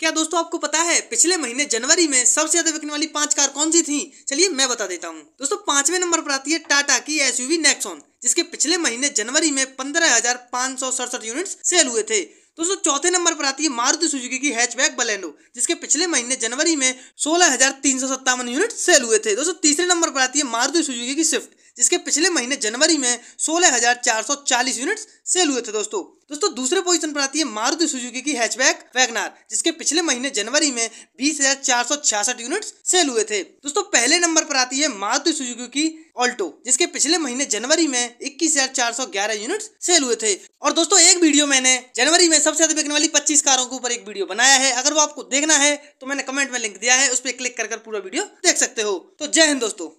क्या दोस्तों आपको पता है पिछले महीने जनवरी में सबसे ज्यादा बिकने वाली पांच कार कौन सी थी चलिए मैं बता देता हूँ दोस्तों पांचवें नंबर पर आती है टाटा की एसयूवी नेक्सॉन जिसके पिछले महीने जनवरी में पंद्रह हजार पांच सौ सड़सठ यूनिट सेल हुए थे दोस्तों चौथे नंबर पर आती है मारुति सुजुकी की हैचबैक बलेनो जिसके पिछले महीने जनवरी में सोलह हजार तीन सौ सत्तावन यूनिट सेल हुए थे दोस्तों तीसरे नंबर पर आती है मारुति सुजुकी की स्विफ्ट जिसके पिछले महीने जनवरी में चालीस यूनिट्स सेल हुए थे दोस्तों दोस्तों दूसरे पोजीशन पर आती है मारुति सुजुकी की हैचबैक वैगनार जिसके पिछले महीने जनवरी में छियासठ यूनिट्स सेल हुए थे दोस्तों पहले नंबर पर आती है मारुति सुजुकी की ऑल्टो जिसके पिछले महीने जनवरी में ग्यारह यूनिट्स सेल हुए थे और दोस्तों एक वीडियो मैंने जनवरी में सबसे ज्यादा बिकने वाली पच्चीस कारों के ऊपर एक वीडियो बनाया है अगर वो आपको देखना है तो मैंने कमेंट में लिंक दिया है उस पर क्लिक कर पूरा वीडियो देख सकते हो तो जय हिंद दोस्तों